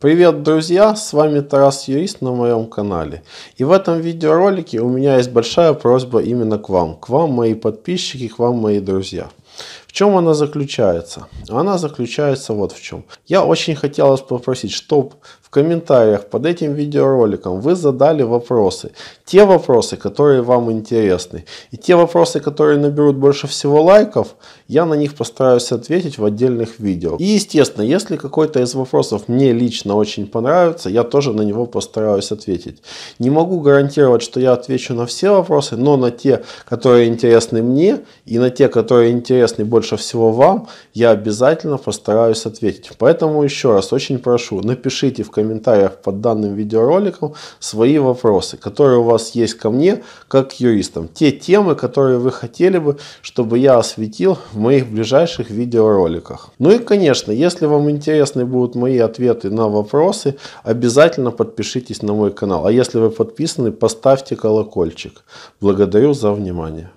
Привет, друзья! С вами Тарас Юрист на моем канале. И в этом видеоролике у меня есть большая просьба именно к вам. К вам, мои подписчики, к вам, мои друзья. В чем она заключается? Она заключается вот в чем. Я очень хотел вас попросить, чтобы в комментариях под этим видеороликом вы задали вопросы. Те вопросы, которые вам интересны. И те вопросы, которые наберут больше всего лайков, я на них постараюсь ответить в отдельных видео. И естественно, если какой-то из вопросов мне лично очень понравится, я тоже на него постараюсь ответить. Не могу гарантировать, что я отвечу на все вопросы, но на те, которые интересны мне и на те, которые интересны интересны больше всего вам, я обязательно постараюсь ответить. Поэтому еще раз очень прошу, напишите в комментариях под данным видеороликом свои вопросы, которые у вас есть ко мне, как к юристам. Те темы, которые вы хотели бы, чтобы я осветил в моих ближайших видеороликах. Ну и, конечно, если вам интересны будут мои ответы на вопросы, обязательно подпишитесь на мой канал. А если вы подписаны, поставьте колокольчик. Благодарю за внимание.